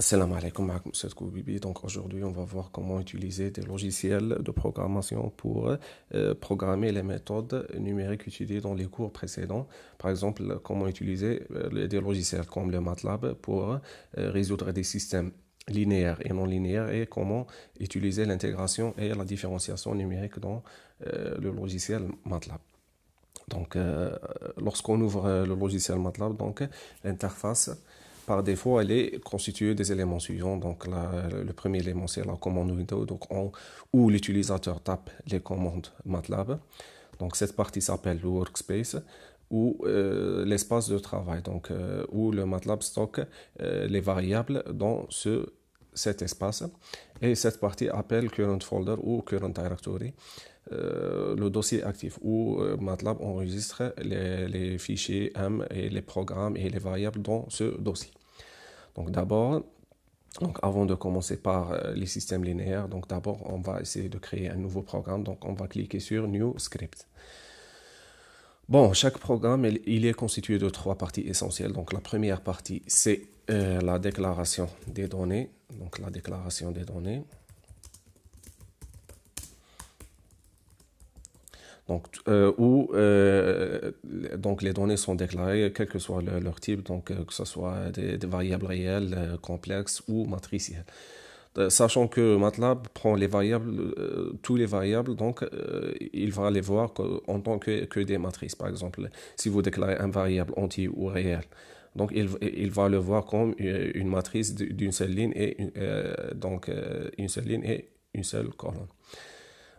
Salam alaikum, معكم Koubibi. Donc aujourd'hui, on va voir comment utiliser des logiciels de programmation pour euh, programmer les méthodes numériques utilisées dans les cours précédents. Par exemple, comment utiliser euh, des logiciels comme le MATLAB pour euh, résoudre des systèmes linéaires et non linéaires et comment utiliser l'intégration et la différenciation numérique dans le logiciel MATLAB. Donc, lorsqu'on ouvre le logiciel MATLAB, donc l'interface par défaut, elle est constituée des éléments suivants. Donc, le premier élément, c'est la commande window, donc où l'utilisateur tape les commandes MATLAB. Donc, cette partie s'appelle le workspace ou euh, l'espace de travail, donc euh, où le MATLAB stocke euh, les variables dans ce, cet espace. Et cette partie appelle current folder ou current directory, le dossier actif où MATLAB enregistre les, les, fichiers M et les programmes et les variables dans ce dossier. Donc d'abord, donc avant de commencer par euh, les systèmes linéaires, donc d'abord on va essayer de créer un nouveau programme. Donc on va cliquer sur New Script. Bon, chaque programme, il est constitué de trois parties essentielles. Donc la première partie, c'est euh, la déclaration des données. Donc la déclaration des données. Donc, euh, où euh, donc les données sont déclarées, quel que soit leur type, donc euh, que ce soit des, variables réelles, complexes ou matricielles. Sachant que MATLAB prend les variables, tous les variables, donc il va les voir en tant que, que, des matrices. Par exemple, si vous déclarez un variable anti ou réel, donc il, il, va le voir comme une, une matrice d'une seule ligne et donc une seule ligne et une seule colonne.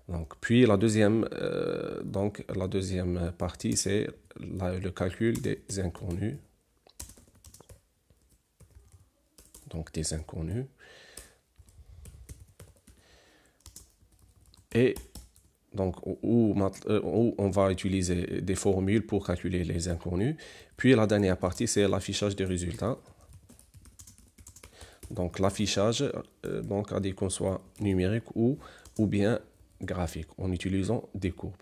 Donc, puis la deuxième, euh, donc, la deuxième partie, c'est le calcul des inconnus. Donc des inconnus. Et donc, euh, où, on va utiliser des formules pour calculer les inconnus. Puis la dernière partie, c'est l'affichage des résultats. Donc l'affichage, euh, donc à des qu'on soit numérique ou, ou bien graphique en utilisant des courbes.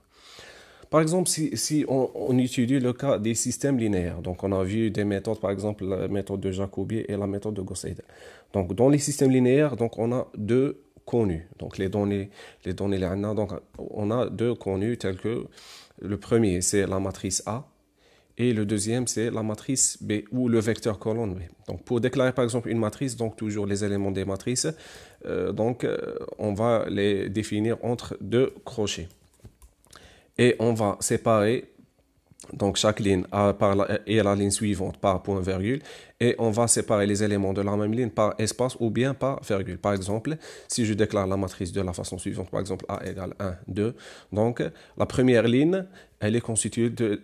Par exemple, si, on, étudie le cas des systèmes linéaires, donc on a vu des méthodes, par exemple la méthode de Jacobi et la méthode de gauss Donc dans les systèmes linéaires, donc on a deux connus. Donc les données, les données donc on a deux connus tels que le premier c'est la matrice A et le deuxième, c'est la matrice B ou le vecteur colonne B. Donc, pour déclarer par exemple une matrice, donc toujours les éléments des matrices, euh, donc euh, on va les définir entre deux crochets. Et on va séparer donc chaque ligne a la, est la ligne suivante par point virgule et on va séparer les éléments de la même ligne par espace ou bien par virgule. Par exemple, si je déclare la matrice de la façon suivante, par exemple A égale 1, 2, donc la première ligne, elle est constituée de,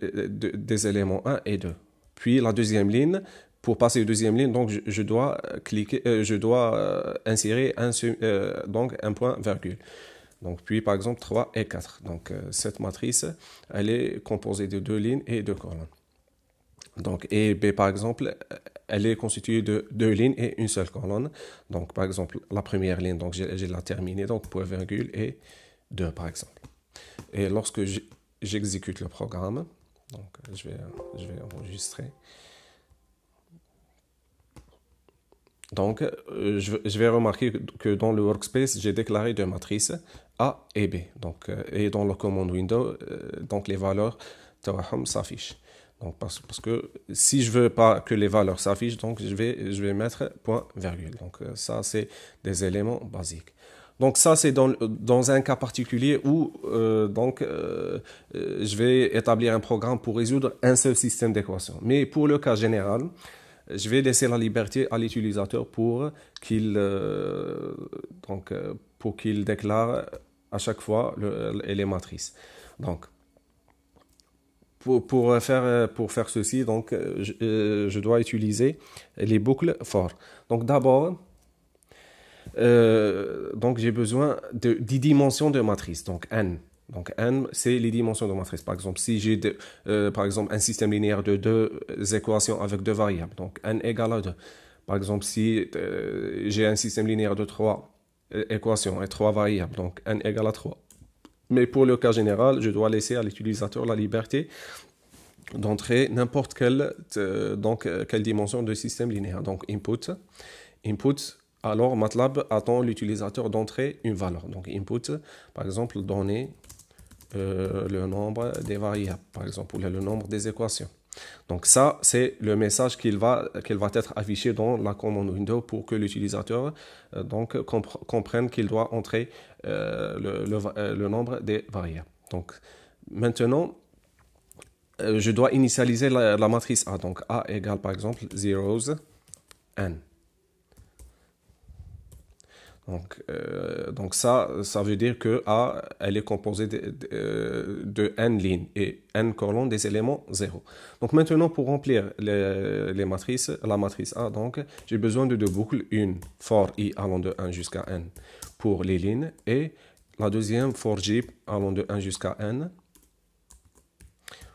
des éléments 1 et 2. Puis la deuxième ligne, pour passer aux deuxième ligne, donc je, dois cliquer, je dois euh, euh, euh, insérer un, donc un point virgule. Donc, puis par exemple 3 et 4. Donc, euh, cette matrice, elle est composée de deux lignes et deux colonnes. Donc, et B, par exemple, elle est constituée de deux lignes et une seule colonne. Donc, par exemple, la première ligne, donc j'ai la terminée, donc point virgule et 2, par exemple. Et lorsque j'exécute le programme, donc je vais enregistrer. Donc, euh, je, je, vais remarquer que dans le workspace, j'ai déclaré deux matrices A et B. Donc, euh, et dans le command window, euh, donc les valeurs s'affichent. Donc, parce, que si je veux pas que les valeurs s'affichent, donc je vais, je vais mettre point virgule. Donc, ça, c'est des éléments basiques. Donc ça, c'est dans, dans, un cas particulier où donc, je vais établir un programme pour résoudre un seul système d'équation. Mais pour le cas général, je vais laisser la liberté à l'utilisateur pour qu'il euh, donc euh, pour qu'il déclare à chaque fois les matrices. Donc pour, pour, faire pour faire ceci donc euh, je, dois utiliser les boucles for. Donc d'abord donc j'ai besoin de 10 dimensions de matrice donc n donc, n, c'est les dimensions de matrice. Par exemple, si j'ai euh, par exemple un système linéaire de deux euh, équations avec deux variables, donc n égale à 2. Par exemple, si euh, j'ai un système linéaire de trois équations et trois variables, donc n égale à 3. Mais pour le cas général, je dois laisser à l'utilisateur la liberté d'entrer n'importe quelle, dimension de système linéaire. Donc, input. Input, alors MATLAB attend l'utilisateur d'entrer une valeur. Donc, input, par exemple, donner euh, le nombre des variables, par exemple, ou le nombre des équations. Donc ça, c'est le message qu'il va, qu'elle va être affiché dans la commande window pour que l'utilisateur euh, donc comprenne qu'il doit entrer euh, le, le, nombre des variables. Donc maintenant, je dois initialiser la, la, matrice A. Donc A égale par exemple zeros n. Donc, euh, donc ça, ça veut dire que A, elle est composée de, euh, n lignes et n colonnes des éléments 0. Donc maintenant, pour remplir les, matrices, la matrice A, donc, j'ai besoin de deux boucles, une for i allant de 1 jusqu'à n pour les lignes et la deuxième for j allant de 1 jusqu'à n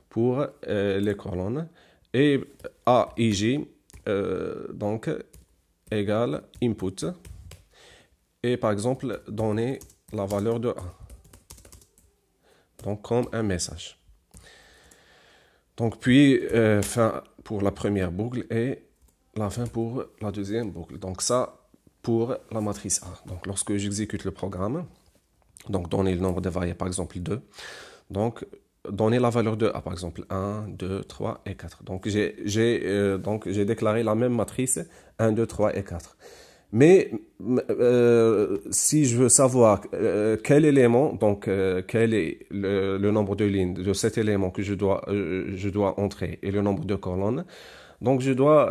pour euh, les colonnes. Et A, i, j, donc, égale input et par exemple donner la valeur de 1. Donc comme un message. Donc puis euh, fin pour la première boucle et la fin pour la deuxième boucle. Donc ça pour la matrice A. Donc lorsque j'exécute le programme, donc donner le nombre de variables par exemple 2. Donc donner la valeur de A, par exemple 1, 2, 3 et 4. Euh, donc j'ai déclaré la même matrice 1, 2, 3 et 4. Mais euh, si je veux savoir euh, quel élément, donc euh, quel est le, nombre de lignes de cet élément que je dois, entrer et le nombre de colonnes, donc je dois,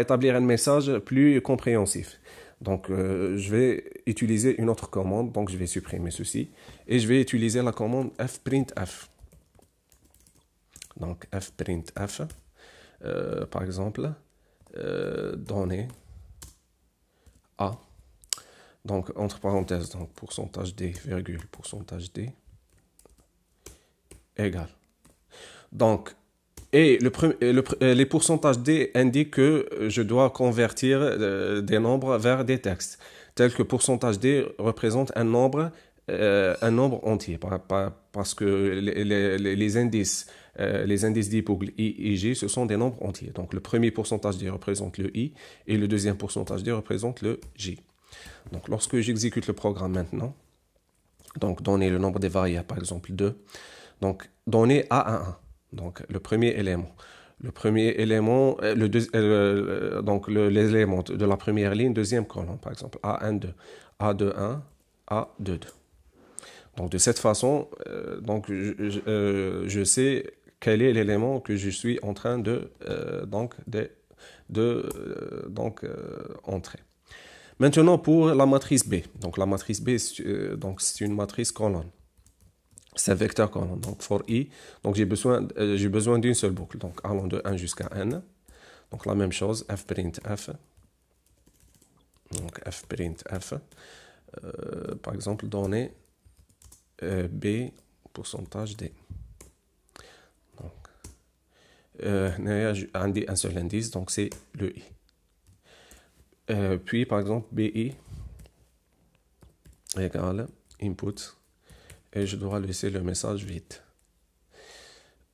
établir un message plus compréhensif. Donc je vais utiliser une autre commande, donc je vais supprimer ceci et je vais utiliser la commande fprintf. Donc fprintf, par exemple, données donc, entre parenthèses, donc pourcentage D, virgule, pourcentage D, égal. Donc, et le, le, les pourcentages D indiquent que je dois convertir euh, des nombres vers des textes, tel que pourcentage D représente un nombre euh, un nombre entier, parce que les, indices, les indices euh, I et G, ce sont des nombres entiers. Donc le premier pourcentage D représente le I et le deuxième pourcentage D représente le J Donc lorsque j'exécute le programme maintenant, donc donner le nombre des variables, par exemple 2, donc donner A 11 donc le premier élément. Le premier élément, euh, le donc l'élément de la première ligne, deuxième colonne, par exemple, A1, 2, A2, 12 a 21 a 22 donc de cette façon, euh, donc euh, je, sais quel est l'élément que je suis en train de euh, donc de, donc entrer. Maintenant pour la matrice B. Donc la matrice B donc c'est une matrice colonne. C'est vecteur colonne. Donc for i, donc j'ai besoin j'ai besoin d'une seule boucle. Donc allant de 1 jusqu'à n. Donc la même chose f print f. Donc f print f. par exemple donner euh, B pourcentage D. Donc, euh, un seul indice, donc c'est le I. Euh, puis, par exemple, BI égale input. Et je dois laisser le message vite.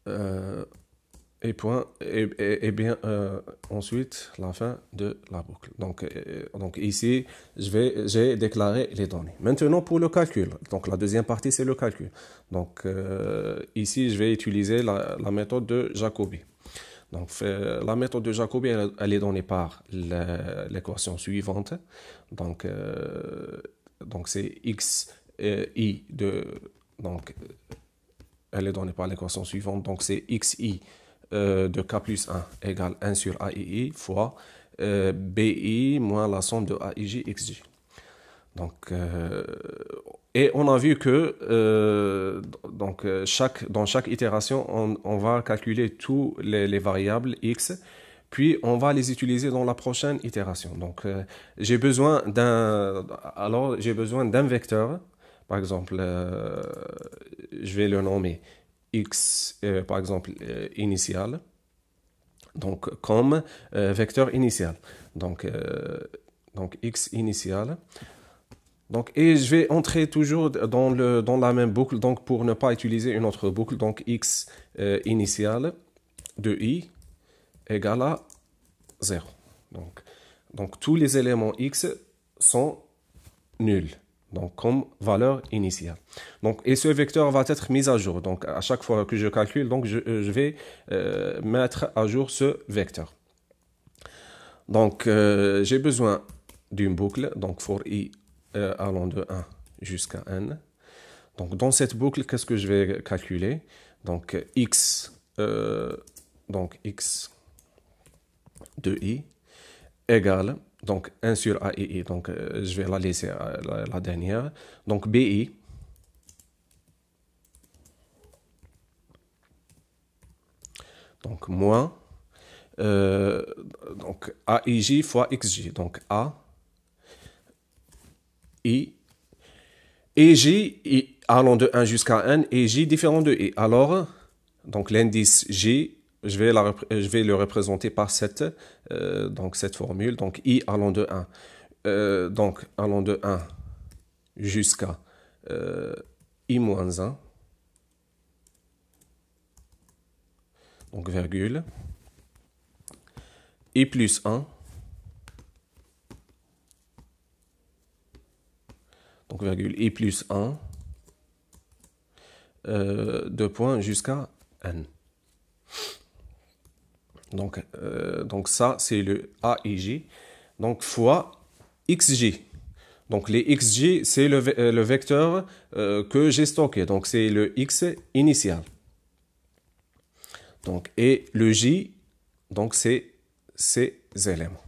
Euh, et point, et, bien euh, ensuite la fin de la boucle. Donc, euh, donc ici, je vais, j'ai déclaré les données. Maintenant pour le calcul. Donc la deuxième partie c'est le calcul. Donc euh, ici je vais utiliser la, méthode de Jacobi. Donc la méthode de Jacobi elle, est donnée par l'équation suivante. Donc donc c'est x i de donc elle est donnée par l'équation suivante. Donc c'est x i euh, de K plus 1 égale 1 sur AII fois euh, BI moins la somme de AIJ XJ. Donc, euh, et on a vu que dans chaque itération, on, va calculer toutes les, variables X, puis on va les utiliser dans la prochaine itération. Donc, j'ai besoin d'un alors j'ai besoin d'un vecteur. Par exemple, je vais le nommer x, euh, par exemple, euh, initial, donc comme euh, vecteur initial. Donc, donc x initial. Donc, et je vais entrer toujours dans, le, dans la même boucle, donc pour ne pas utiliser une autre boucle, donc x initial de i égale à 0. Donc, donc tous les éléments x sont nuls donc comme valeur initiale. Donc, et ce vecteur va être mis à jour. Donc à chaque fois que je calcule, donc je, euh, vais euh, mettre à jour ce vecteur. Donc euh, j'ai besoin d'une boucle, donc for i allant de 1 jusqu'à n. Donc dans cette boucle, qu'est-ce que je vais calculer Donc x, donc x de i égale donc 1 sur A et E. Donc euh, je vais la laisser euh, la, dernière. Donc B BI. Donc moins. Euh, A donc J fois J. Donc A. I. Et J allant de 1 jusqu'à 1 et J différent de E. Alors, donc l'indice J je vais, la, je vais le représenter par cette, euh, donc cette formule, donc i allant de 1. Euh, donc allant de 1 jusqu'à euh, i-1, donc virgule, i plus 1, donc virgule i plus 1, euh, de points jusqu'à n. Donc, euh, donc ça, c'est le A et J. Donc fois XJ. Donc les XJ, c'est le, euh, vecteur euh, que j'ai stocké. Donc c'est le X initial. Donc, et le J, donc c'est ces éléments.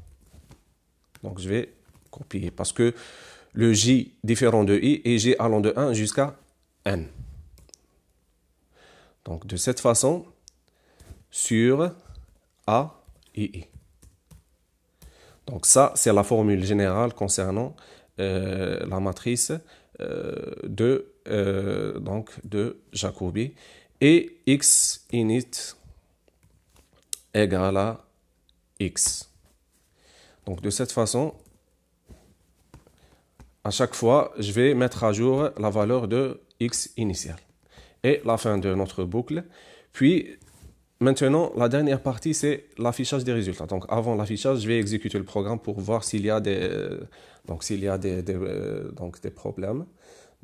Donc je vais copier parce que le J différent de I et J allant de 1 jusqu'à N. Donc de cette façon, sur a et Donc ça, c'est la formule générale concernant euh, la matrice euh, de, euh, donc de Jacobi. Et x init égale à x. Donc de cette façon, à chaque fois, je vais mettre à jour la valeur de x initial et la fin de notre boucle. Puis, Maintenant, la dernière partie, c'est l'affichage des résultats. Donc, avant l'affichage, je vais exécuter le programme pour voir s'il y a des, euh, donc, s'il y des, euh, donc, des problèmes.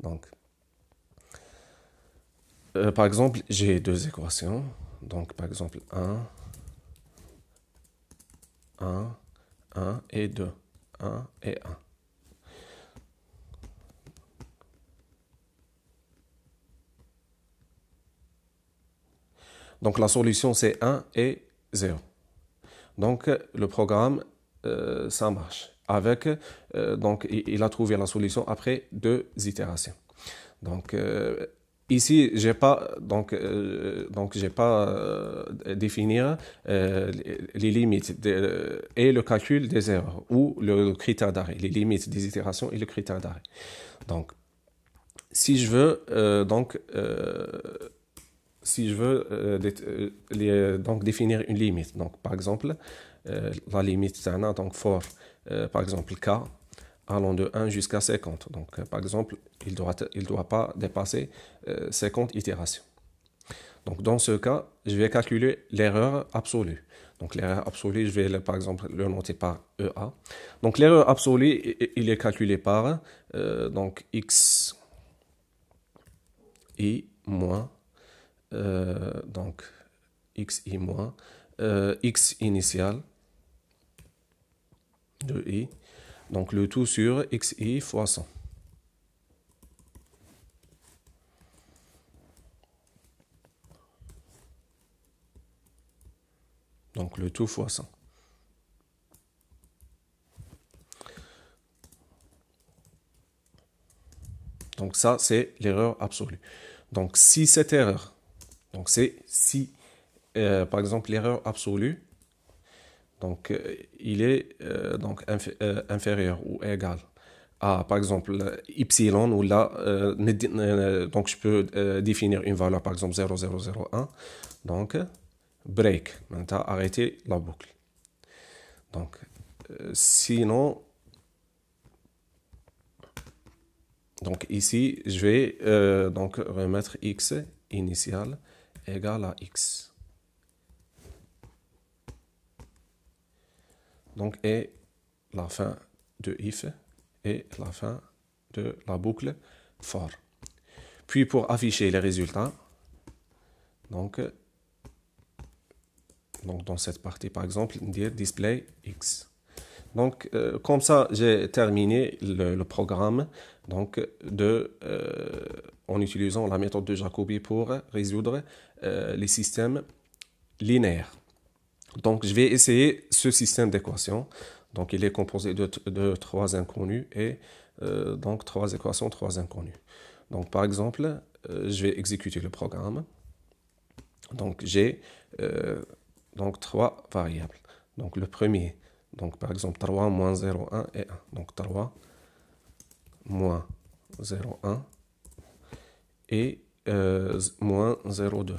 Donc, euh, par exemple, j'ai deux équations. Donc, par exemple, 1, 1, 1 et 2. 1 et 1. Donc la solution c'est 1 et 0. Donc euh, le programme, euh, ça marche. Avec, euh, donc il a trouvé la solution après deux itérations. Donc ici, j'ai pas, donc, donc j'ai pas définir les limites et le calcul des erreurs ou le critère d'arrêt, les limites des itérations et le critère d'arrêt. Donc si je veux, donc si je veux euh, euh, euh, définir une limite. Donc, par exemple, la limite, c'est un donc for, par exemple, k allant de 1 jusqu'à 50. Donc, par exemple, il ne doit, pas dépasser 50 itérations. Donc, dans ce cas, je vais calculer l'erreur absolue. Donc, l'erreur absolue, je vais, par exemple, le noter par EA. Donc, l'erreur absolue, il est calculé par donc x i moins euh, donc i moins, euh, x initial de i, donc le tout sur x i fois 100. Donc le tout fois 100. Donc ça, c'est l'erreur absolue. Donc si cette erreur donc c'est si, euh, par exemple, l'erreur absolue, donc euh, il est euh, donc inférieur ou égal à, par exemple, y. ou là, donc je peux définir une valeur, par exemple, 0001. Donc, break, maintenant arrêter la boucle. Donc, sinon, donc ici, je vais donc remettre x initial égal à x. Donc, et la fin de if et la fin de la boucle for. Puis, pour afficher les résultats, donc, donc dans cette partie, par exemple, dire display x. Donc, euh, comme ça, j'ai terminé le programme. Donc, de, euh, en utilisant la méthode de Jacobi pour résoudre euh, les systèmes linéaires. Donc, je vais essayer ce système d'équations. Donc, il est composé de, de trois inconnus et euh, donc trois équations, trois inconnues. Donc, par exemple, je vais exécuter le programme. Donc, j'ai trois variables. Donc, le premier, donc par exemple 3 moins 0, 1 et 1. Donc, 3 moins 0,1 euh, euh, et moins 0,2.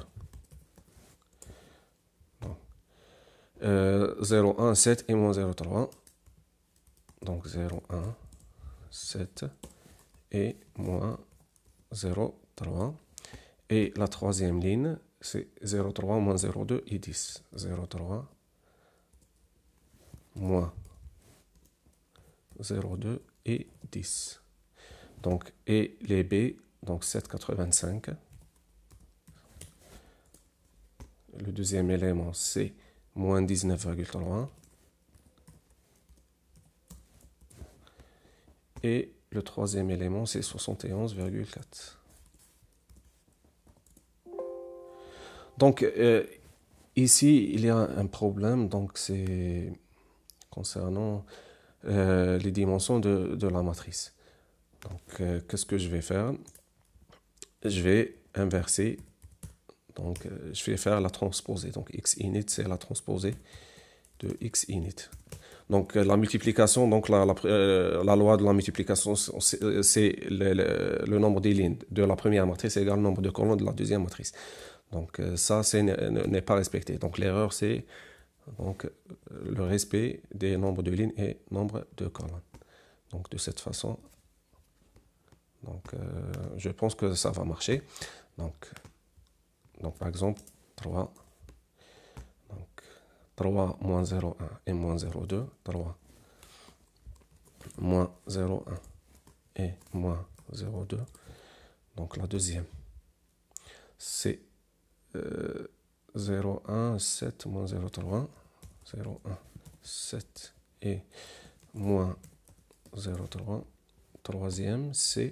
Euh, 0,1, 7 et moins 0,3. Donc 0,1, 7 et moins 0,3. Et la troisième ligne, c'est 0,3 moins 0,2 et 10. 0,3 moins 0,2 et 10 donc, et les B, donc 7,85. Le deuxième élément, c'est moins 19,31. Et le troisième élément, c'est 71,4. Donc, euh, ici, il y a un problème, donc c'est concernant euh, les dimensions de la matrice. Donc, euh, qu'est-ce que je vais faire Je vais inverser. Donc, euh, je vais faire la transposée. Donc, x init, c'est la transposée de x init. Donc, euh, la multiplication, donc la, la, loi de la multiplication, c'est le, nombre des lignes de la première matrice égale au nombre de colonnes de la deuxième matrice. Donc, ça, n'est pas respecté. Donc, l'erreur, c'est donc le respect des nombres de lignes et nombre de colonnes. Donc, de cette façon, donc, euh, je pense que ça va marcher. Donc, donc par exemple, 3. Donc, 3 moins 1 et moins 0,2. 3 moins 1 et moins 0,2. Donc, la deuxième, c'est 0, 1, 7 moins 0, 1, 7 et moins 3. Troisième, c'est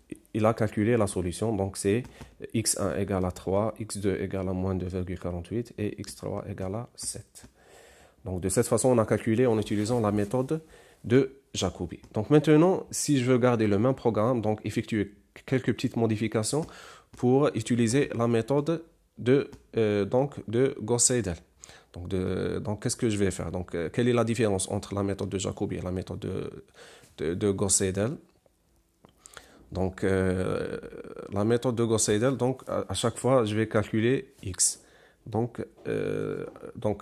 il a calculé la solution, donc c'est x1 égale à 3, x2 égale à moins 2,48 et x3 égale à 7. Donc de cette façon, on a calculé en utilisant la méthode de Jacobi. Donc maintenant, si je veux garder le même programme, donc effectuer quelques petites modifications pour utiliser la méthode de, euh, donc de Gauss-Seidel. Donc, donc qu'est-ce que je vais faire donc, euh, Quelle est la différence entre la méthode de Jacobi et la méthode de, de, de Gauss-Seidel donc, euh, la méthode de gauss seidel donc, à, chaque fois, je vais calculer x. Donc, euh,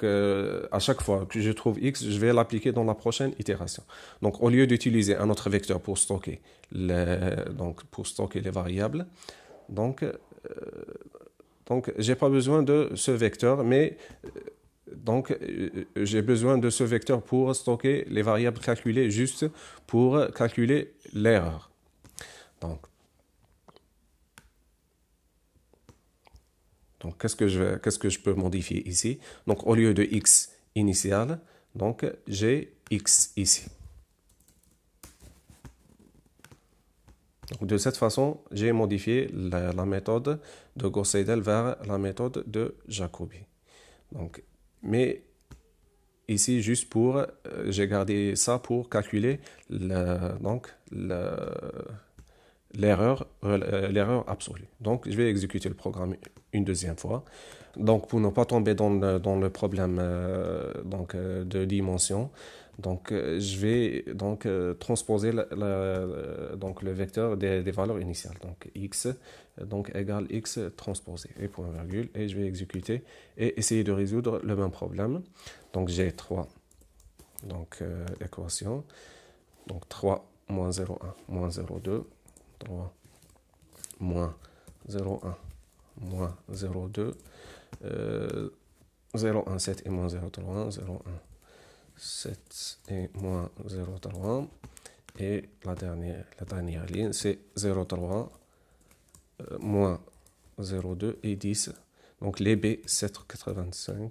euh, à chaque fois que je trouve x, je vais l'appliquer dans la prochaine itération. Donc, au lieu d'utiliser un autre vecteur pour stocker les, donc, pour stocker les variables, donc, donc j'ai pas besoin de ce vecteur, mais donc, j'ai besoin de ce vecteur pour stocker les variables calculées juste pour calculer l'erreur. Donc, donc qu'est-ce que je qu'est-ce que je peux modifier ici Donc au lieu de x initial, donc j'ai x ici. de cette façon, j'ai modifié la, méthode de Gauss-Seidel vers la méthode de Jacobi. Donc, mais ici, juste pour, euh, j'ai gardé ça pour calculer le, donc le, euh, euh, l'erreur absolue. Donc, je vais exécuter le programme une deuxième fois. Donc, pour ne pas tomber dans le, problème euh, donc, de dimension, donc, je vais donc, transposer donc, le vecteur des, valeurs initiales. Donc, x donc, égale x transposé et point virgule. Et je vais exécuter et essayer de résoudre le même problème. Donc, j'ai 3 donc, équations. Donc, 3 moins 02 moins 3 moins 0,1 moins 0,2 euh, 0,1 7 et moins 0,3 0,1 7 et moins 0,3 et la dernière, la dernière ligne c'est 0,3 euh, moins 0,2 et 10 donc les B 7,85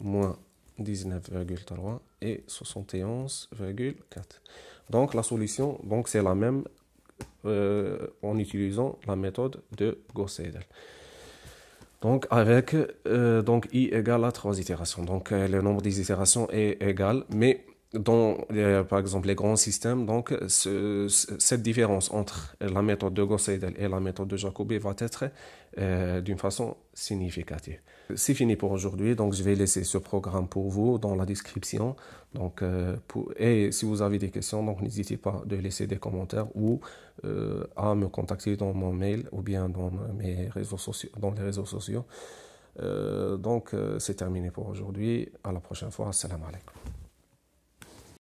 moins 19,3 et 71,4 donc la solution donc c'est la même euh, en utilisant la méthode de Gauss-Seidel. Donc avec euh, i égale à 3 itérations. Donc euh, le nombre des itérations est égal, mais dans, euh, par exemple, les grands systèmes, donc, cette différence entre la méthode de gauss et la méthode de Jacobi va être euh, d'une façon significative. C'est fini pour aujourd'hui, donc je vais laisser ce programme pour vous dans la description. Euh, et si vous avez des questions, donc n'hésitez pas de laisser des commentaires ou à me contacter dans mon mail ou bien dans mes réseaux sociaux, dans les réseaux sociaux. donc, c'est terminé pour aujourd'hui. À la prochaine fois. Salam alaikum.